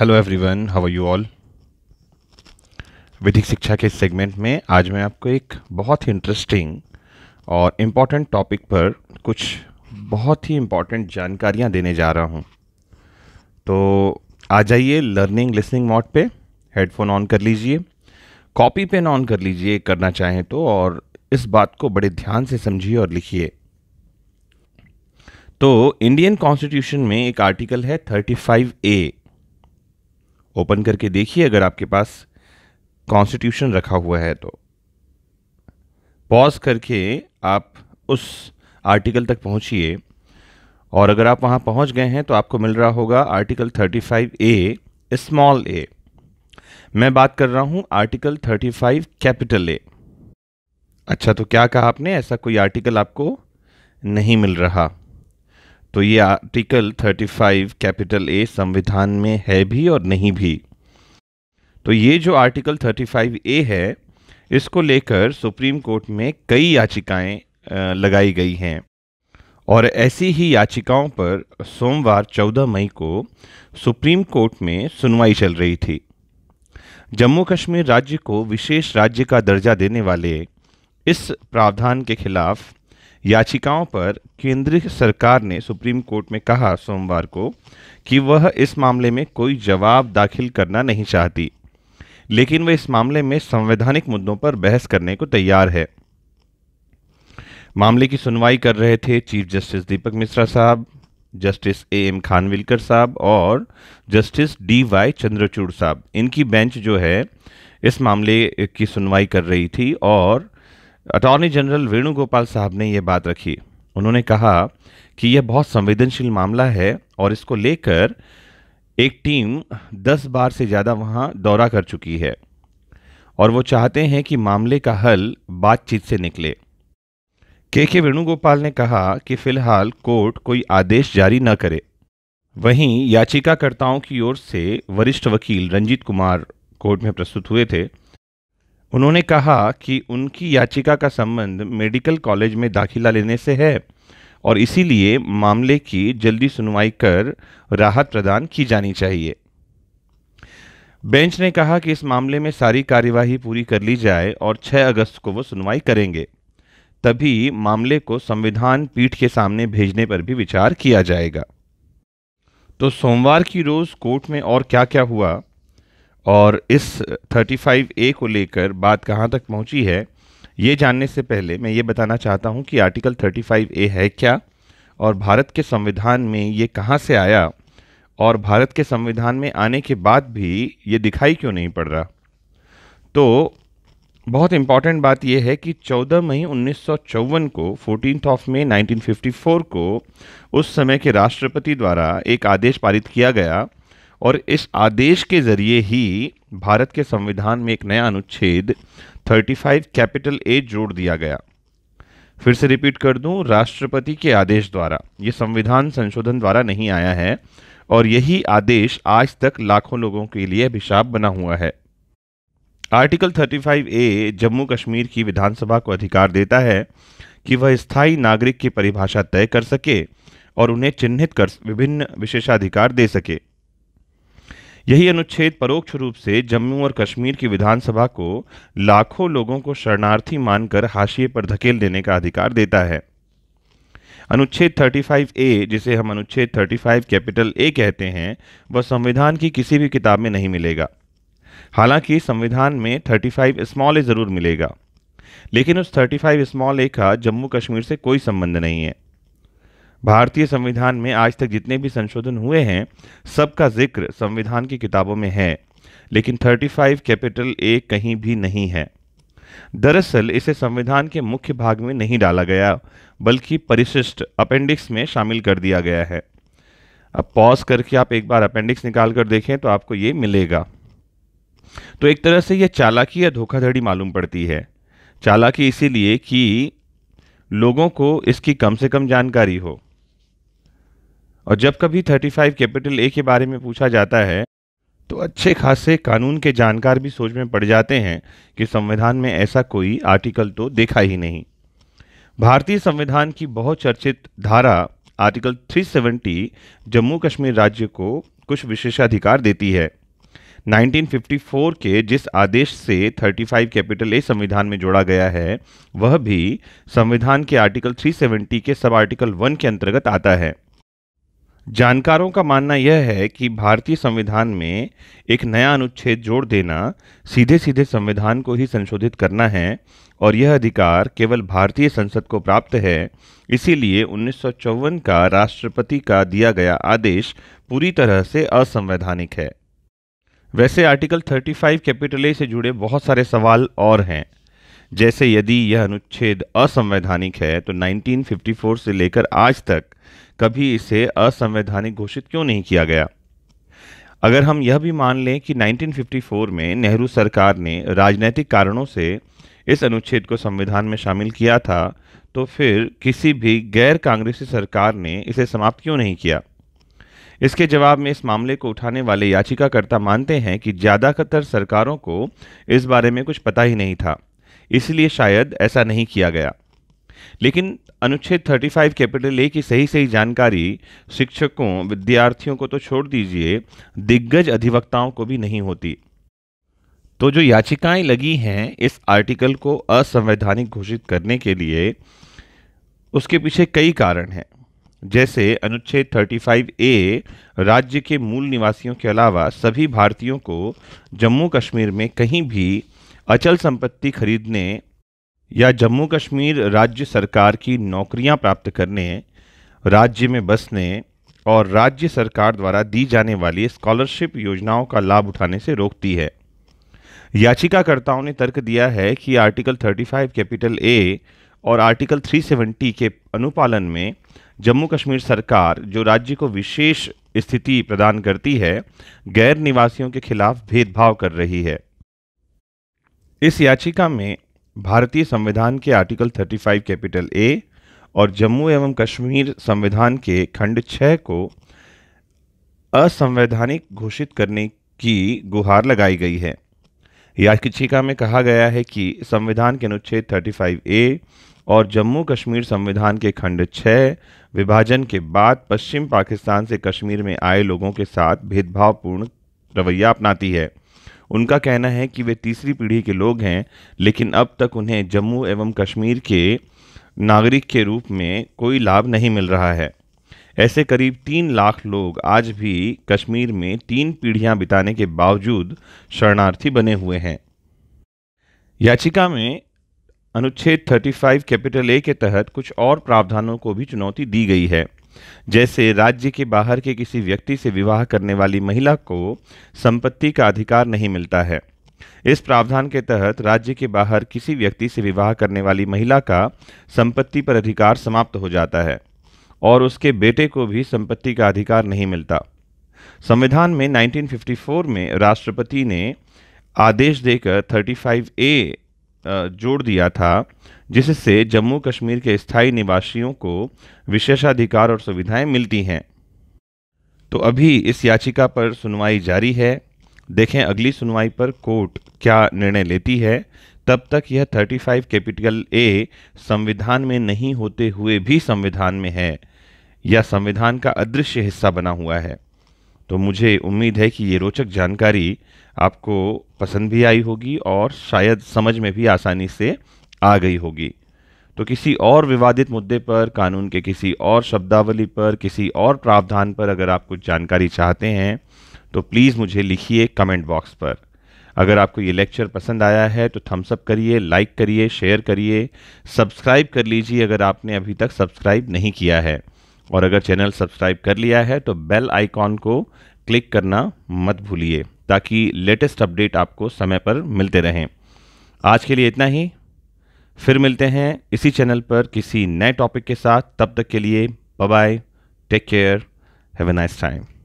hello everyone how are you all विधिक शिक्षा के इस सेगमेंट में आज मैं आपको एक बहुत ही इंटरेस्टिंग और इम्पॉर्टेंट टॉपिक पर कुछ बहुत ही इम्पॉर्टेंट जानकारियां देने जा रहा हूं तो आ जाइए लर्निंग लिसनिंग मोड पे हेडफोन ऑन कर लीजिए कॉपी पेन ऑन कर लीजिए करना चाहें तो और इस बात को बड़े ध्यान से समझिए और लिखिए तो इंडियन कॉन्स्टिट्यूशन में एक आर्टिकल है थर्टी फाइव ए ओपन करके देखिए अगर आपके पास कॉन्स्टिट्यूशन रखा हुआ है तो पॉज करके आप उस आर्टिकल तक पहुंचिए और अगर आप वहां पहुंच गए हैं तो आपको मिल रहा होगा आर्टिकल 35 ए स्मॉल ए मैं बात कर रहा हूं आर्टिकल 35 कैपिटल ए अच्छा तो क्या कहा आपने ऐसा कोई आर्टिकल आपको नहीं मिल रहा तो ये आर्टिकल 35 कैपिटल ए संविधान में है भी और नहीं भी तो ये जो आर्टिकल 35 ए है इसको लेकर सुप्रीम कोर्ट में कई याचिकाएं लगाई गई हैं और ऐसी ही याचिकाओं पर सोमवार 14 मई को सुप्रीम कोर्ट में सुनवाई चल रही थी जम्मू कश्मीर राज्य को विशेष राज्य का दर्जा देने वाले इस प्रावधान के खिलाफ याचिकाओं पर केंद्र सरकार ने सुप्रीम कोर्ट में कहा सोमवार को कि वह इस मामले में कोई जवाब दाखिल करना नहीं चाहती लेकिन वह इस मामले में संवैधानिक मुद्दों पर बहस करने को तैयार है मामले की सुनवाई कर रहे थे चीफ जस्टिस दीपक मिश्रा साहब जस्टिस ए एम खानविलकर साहब और जस्टिस डी वाई चंद्रचूड़ साहब इनकी बेंच जो है इस मामले की सुनवाई कर रही थी और अटॉर्नी जनरल वेणुगोपाल साहब ने यह बात रखी उन्होंने कहा कि यह बहुत संवेदनशील मामला है और इसको लेकर एक टीम दस बार से ज़्यादा वहाँ दौरा कर चुकी है और वो चाहते हैं कि मामले का हल बातचीत से निकले के के वेणुगोपाल ने कहा कि फिलहाल कोर्ट कोई आदेश जारी न करे वहीं याचिकाकर्ताओं की ओर से वरिष्ठ वकील रंजीत कुमार कोर्ट में प्रस्तुत हुए थे उन्होंने कहा कि उनकी याचिका का संबंध मेडिकल कॉलेज में दाखिला लेने से है और इसीलिए मामले की जल्दी सुनवाई कर राहत प्रदान की जानी चाहिए बेंच ने कहा कि इस मामले में सारी कार्यवाही पूरी कर ली जाए और 6 अगस्त को वो सुनवाई करेंगे तभी मामले को संविधान पीठ के सामने भेजने पर भी विचार किया जाएगा तो सोमवार की रोज़ कोर्ट में और क्या क्या हुआ और इस 35 ए को लेकर बात कहाँ तक पहुँची है ये जानने से पहले मैं ये बताना चाहता हूँ कि आर्टिकल 35 ए है क्या और भारत के संविधान में ये कहाँ से आया और भारत के संविधान में आने के बाद भी ये दिखाई क्यों नहीं पड़ रहा तो बहुत इम्पॉर्टेंट बात यह है कि 14 मई उन्नीस को फोर्टीन ऑफ मई 1954 को उस समय के राष्ट्रपति द्वारा एक आदेश पारित किया गया और इस आदेश के ज़रिए ही भारत के संविधान में एक नया अनुच्छेद 35 कैपिटल ए जोड़ दिया गया फिर से रिपीट कर दूं राष्ट्रपति के आदेश द्वारा ये संविधान संशोधन द्वारा नहीं आया है और यही आदेश आज तक लाखों लोगों के लिए अभिशाप बना हुआ है आर्टिकल 35 ए जम्मू कश्मीर की विधानसभा को अधिकार देता है कि वह स्थायी नागरिक की परिभाषा तय कर सके और उन्हें चिन्हित कर विभिन्न विशेषाधिकार दे सके यही अनुच्छेद परोक्ष रूप से जम्मू और कश्मीर की विधानसभा को लाखों लोगों को शरणार्थी मानकर हाशिए पर धकेल देने का अधिकार देता है अनुच्छेद 35 ए जिसे हम अनुच्छेद 35 कैपिटल ए कहते हैं वह संविधान की किसी भी किताब में नहीं मिलेगा हालांकि संविधान में 35 स्मॉल ए ज़रूर मिलेगा लेकिन उस 35 स्मॉल ए का जम्मू कश्मीर से कोई संबंध नहीं है भारतीय संविधान में आज तक जितने भी संशोधन हुए हैं सबका जिक्र संविधान की किताबों में है लेकिन 35 कैपिटल ए कहीं भी नहीं है दरअसल इसे संविधान के मुख्य भाग में नहीं डाला गया बल्कि परिशिष्ट अपेंडिक्स में शामिल कर दिया गया है अब पॉज करके आप एक बार अपेंडिक्स निकाल कर देखें तो आपको ये मिलेगा तो एक तरह से यह चालाकी या धोखाधड़ी मालूम पड़ती है चालाकी इसीलिए कि लोगों को इसकी कम से कम जानकारी हो और जब कभी 35 कैपिटल ए के बारे में पूछा जाता है तो अच्छे खासे कानून के जानकार भी सोच में पड़ जाते हैं कि संविधान में ऐसा कोई आर्टिकल तो देखा ही नहीं भारतीय संविधान की बहुत चर्चित धारा आर्टिकल 370 जम्मू कश्मीर राज्य को कुछ विशेषाधिकार देती है 1954 के जिस आदेश से 35 कैपिटल ए संविधान में जोड़ा गया है वह भी संविधान के आर्टिकल 370 के सब आर्टिकल 1 के अंतर्गत आता है जानकारों का मानना यह है कि भारतीय संविधान में एक नया अनुच्छेद जोड़ देना सीधे सीधे संविधान को ही संशोधित करना है और यह अधिकार केवल भारतीय संसद को प्राप्त है इसीलिए उन्नीस का राष्ट्रपति का दिया गया आदेश पूरी तरह से असंवैधानिक है वैसे आर्टिकल 35 कैपिटल ए से जुड़े बहुत सारे सवाल और हैं जैसे यदि यह अनुच्छेद असंवैधानिक है तो 1954 से लेकर आज तक कभी इसे असंवैधानिक घोषित क्यों नहीं किया गया अगर हम यह भी मान लें कि 1954 में नेहरू सरकार ने राजनैतिक कारणों से इस अनुच्छेद को संविधान में शामिल किया था तो फिर किसी भी गैर कांग्रेसी सरकार ने इसे समाप्त क्यों नहीं किया इसके जवाब में इस मामले को उठाने वाले याचिकाकर्ता मानते हैं कि ज़्यादातर सरकारों को इस बारे में कुछ पता ही नहीं था इसलिए शायद ऐसा नहीं किया गया लेकिन अनुच्छेद 35 कैपिटल ए की सही सही जानकारी शिक्षकों विद्यार्थियों को तो छोड़ दीजिए दिग्गज अधिवक्ताओं को भी नहीं होती तो जो याचिकाएं लगी हैं इस आर्टिकल को असंवैधानिक घोषित करने के लिए उसके पीछे कई कारण हैं जैसे अनुच्छेद 35 ए राज्य के मूल निवासियों के अलावा सभी भारतीयों को जम्मू कश्मीर में कहीं भी अचल संपत्ति खरीदने या जम्मू कश्मीर राज्य सरकार की नौकरियां प्राप्त करने राज्य में बसने और राज्य सरकार द्वारा दी जाने वाली स्कॉलरशिप योजनाओं का लाभ उठाने से रोकती है याचिकाकर्ताओं ने तर्क दिया है कि आर्टिकल 35 कैपिटल ए और आर्टिकल 370 के अनुपालन में जम्मू कश्मीर सरकार जो राज्य को विशेष स्थिति प्रदान करती है गैर निवासियों के खिलाफ भेदभाव कर रही है इस याचिका में भारतीय संविधान के आर्टिकल 35 कैपिटल ए और जम्मू एवं कश्मीर संविधान के खंड 6 को असंवैधानिक घोषित करने की गुहार लगाई गई है याचिका में कहा गया है कि संविधान के अनुच्छेद 35 ए और जम्मू कश्मीर संविधान के खंड 6 विभाजन के बाद पश्चिम पाकिस्तान से कश्मीर में आए लोगों के साथ भेदभावपूर्ण रवैया अपनाती है उनका कहना है कि वे तीसरी पीढ़ी के लोग हैं लेकिन अब तक उन्हें जम्मू एवं कश्मीर के नागरिक के रूप में कोई लाभ नहीं मिल रहा है ऐसे करीब तीन लाख लोग आज भी कश्मीर में तीन पीढ़ियां बिताने के बावजूद शरणार्थी बने हुए हैं याचिका में अनुच्छेद 35 कैपिटल ए के तहत कुछ और प्रावधानों को भी चुनौती दी गई है जैसे राज्य के बाहर के किसी व्यक्ति से विवाह करने वाली महिला को संपत्ति का अधिकार नहीं मिलता है इस प्रावधान के तहत राज्य के बाहर किसी व्यक्ति से विवाह करने वाली महिला का संपत्ति पर अधिकार समाप्त हो जाता है और उसके बेटे को भी संपत्ति का अधिकार नहीं मिलता संविधान में 1954 में राष्ट्रपति ने आदेश देकर 35 ए जोड़ दिया था जिससे जम्मू कश्मीर के स्थायी निवासियों को विशेषाधिकार और सुविधाएं मिलती हैं तो अभी इस याचिका पर सुनवाई जारी है देखें अगली सुनवाई पर कोर्ट क्या निर्णय लेती है तब तक यह 35 कैपिटल ए संविधान में नहीं होते हुए भी संविधान में है या संविधान का अदृश्य हिस्सा बना हुआ है तो मुझे उम्मीद है कि ये रोचक जानकारी आपको पसंद भी आई होगी और शायद समझ में भी आसानी से आ गई होगी तो किसी और विवादित मुद्दे पर कानून के किसी और शब्दावली पर किसी और प्रावधान पर अगर आप कुछ जानकारी चाहते हैं तो प्लीज़ मुझे लिखिए कमेंट बॉक्स पर अगर आपको ये लेक्चर पसंद आया है तो थम्सअप करिए लाइक करिए शेयर करिए सब्सक्राइब कर लीजिए अगर आपने अभी तक सब्सक्राइब नहीं किया है और अगर चैनल सब्सक्राइब कर लिया है तो बेल आइकॉन को क्लिक करना मत भूलिए ताकि लेटेस्ट अपडेट आपको समय पर मिलते रहें आज के लिए इतना ही फिर मिलते हैं इसी चैनल पर किसी नए टॉपिक के साथ तब तक के लिए bye take care have a nice time